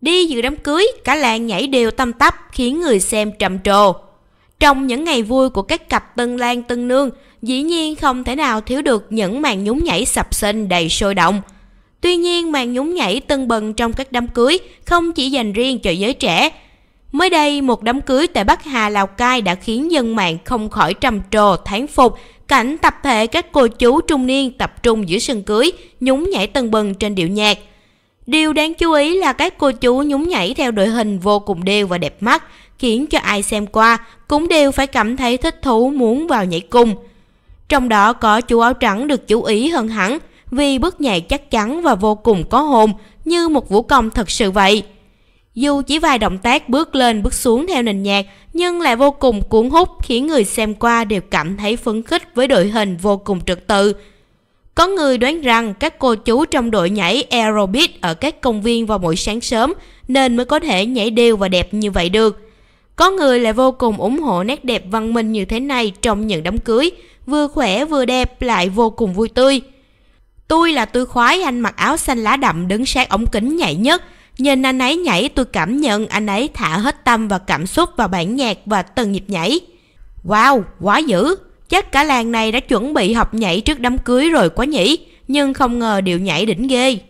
Đi dự đám cưới, cả làng nhảy đều tâm tắp khiến người xem trầm trồ. Trong những ngày vui của các cặp tân lan tân nương, dĩ nhiên không thể nào thiếu được những màn nhún nhảy sập sinh đầy sôi động. Tuy nhiên màn nhún nhảy tân bần trong các đám cưới không chỉ dành riêng cho giới trẻ. Mới đây, một đám cưới tại Bắc Hà, Lào Cai đã khiến dân mạng không khỏi trầm trồ, thán phục cảnh tập thể các cô chú trung niên tập trung giữa sân cưới, nhún nhảy tân bần trên điệu nhạc – Điều đáng chú ý là các cô chú nhún nhảy theo đội hình vô cùng đều và đẹp mắt, khiến cho ai xem qua cũng đều phải cảm thấy thích thú muốn vào nhảy cùng. Trong đó có chú áo trắng được chú ý hơn hẳn vì bước nhảy chắc chắn và vô cùng có hồn như một vũ công thật sự vậy. Dù chỉ vài động tác bước lên bước xuống theo nền nhạc nhưng lại vô cùng cuốn hút khiến người xem qua đều cảm thấy phấn khích với đội hình vô cùng trật tự. Có người đoán rằng các cô chú trong đội nhảy aerobic ở các công viên vào buổi sáng sớm nên mới có thể nhảy đều và đẹp như vậy được. Có người lại vô cùng ủng hộ nét đẹp văn minh như thế này trong những đám cưới, vừa khỏe vừa đẹp lại vô cùng vui tươi. Tôi là tôi khoái anh mặc áo xanh lá đậm đứng sát ống kính nhảy nhất. Nhìn anh ấy nhảy tôi cảm nhận anh ấy thả hết tâm và cảm xúc vào bản nhạc và từng nhịp nhảy. Wow, quá dữ! Chắc cả làng này đã chuẩn bị học nhảy trước đám cưới rồi quá nhỉ Nhưng không ngờ điệu nhảy đỉnh ghê